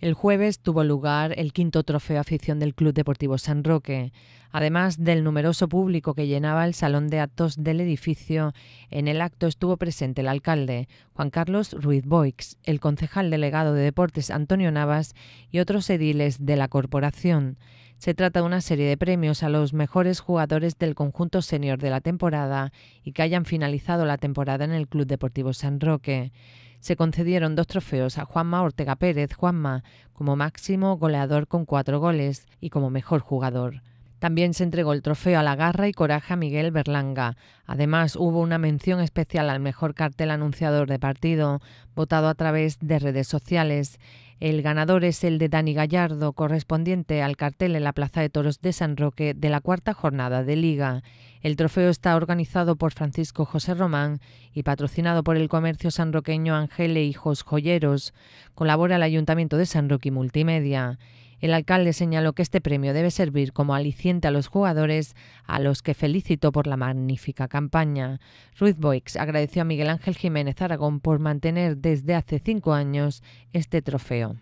El jueves tuvo lugar el quinto trofeo afición del Club Deportivo San Roque, además del numeroso público que llenaba el salón de actos del edificio. En el acto estuvo presente el alcalde Juan Carlos Ruiz Boix, el concejal delegado de Deportes Antonio Navas y otros ediles de la corporación. Se trata de una serie de premios a los mejores jugadores del conjunto senior de la temporada y que hayan finalizado la temporada en el Club Deportivo San Roque. Se concedieron dos trofeos a Juanma Ortega Pérez, Juanma, como máximo goleador con cuatro goles y como mejor jugador. También se entregó el trofeo a la garra y coraje a Miguel Berlanga. Además, hubo una mención especial al mejor cartel anunciador de partido, votado a través de redes sociales. El ganador es el de Dani Gallardo, correspondiente al cartel en la Plaza de Toros de San Roque de la cuarta jornada de Liga. El trofeo está organizado por Francisco José Román y patrocinado por el comercio sanroqueño Ángel e Hijos Joyeros. Colabora el Ayuntamiento de San Roque y Multimedia. El alcalde señaló que este premio debe servir como aliciente a los jugadores, a los que felicitó por la magnífica campaña. Ruiz Boix agradeció a Miguel Ángel Jiménez Aragón por mantener desde hace cinco años este trofeo.